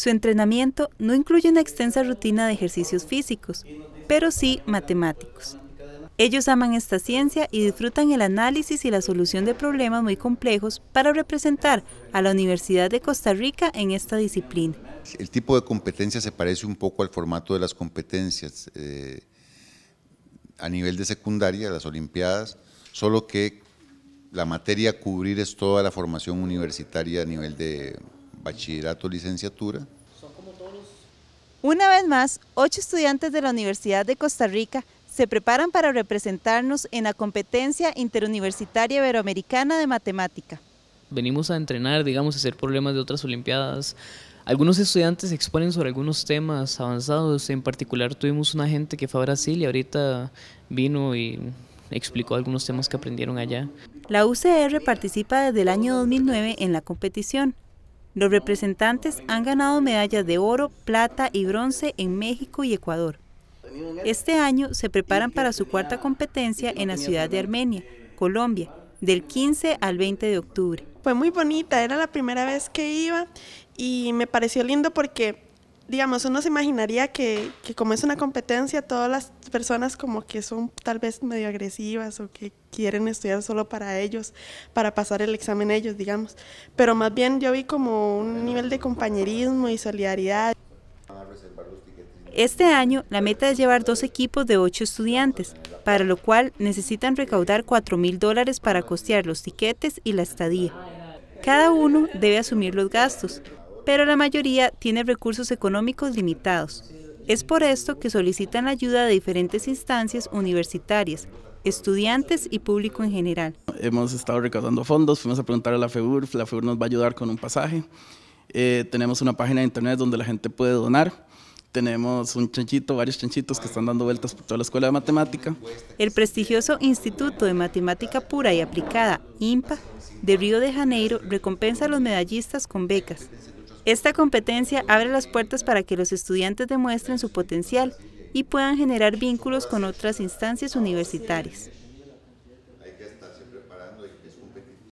Su entrenamiento no incluye una extensa rutina de ejercicios físicos, pero sí matemáticos. Ellos aman esta ciencia y disfrutan el análisis y la solución de problemas muy complejos para representar a la Universidad de Costa Rica en esta disciplina. El tipo de competencia se parece un poco al formato de las competencias eh, a nivel de secundaria, las Olimpiadas, solo que la materia a cubrir es toda la formación universitaria a nivel de bachillerato, licenciatura. Una vez más, ocho estudiantes de la Universidad de Costa Rica se preparan para representarnos en la competencia interuniversitaria iberoamericana de matemática. Venimos a entrenar, digamos, a hacer problemas de otras Olimpiadas. Algunos estudiantes exponen sobre algunos temas avanzados. En particular, tuvimos una gente que fue a Brasil y ahorita vino y explicó algunos temas que aprendieron allá. La UCR participa desde el año 2009 en la competición. Los representantes han ganado medallas de oro, plata y bronce en México y Ecuador. Este año se preparan para su cuarta competencia en la ciudad de Armenia, Colombia, del 15 al 20 de octubre. Fue muy bonita, era la primera vez que iba y me pareció lindo porque digamos, uno se imaginaría que, que, como es una competencia, todas las personas como que son tal vez medio agresivas o que quieren estudiar solo para ellos, para pasar el examen ellos, digamos. Pero más bien yo vi como un nivel de compañerismo y solidaridad. Este año la meta es llevar dos equipos de ocho estudiantes, para lo cual necesitan recaudar cuatro mil dólares para costear los tiquetes y la estadía. Cada uno debe asumir los gastos, pero la mayoría tiene recursos económicos limitados. Es por esto que solicitan la ayuda de diferentes instancias universitarias, estudiantes y público en general. Hemos estado recaudando fondos, fuimos a preguntar a la FEUR, la FEUR nos va a ayudar con un pasaje. Eh, tenemos una página de internet donde la gente puede donar. Tenemos un chanchito, varios chanchitos que están dando vueltas por toda la escuela de matemática. El prestigioso Instituto de Matemática Pura y Aplicada, IMPA, de Río de Janeiro, recompensa a los medallistas con becas. Esta competencia abre las puertas para que los estudiantes demuestren su potencial y puedan generar vínculos con otras instancias universitarias.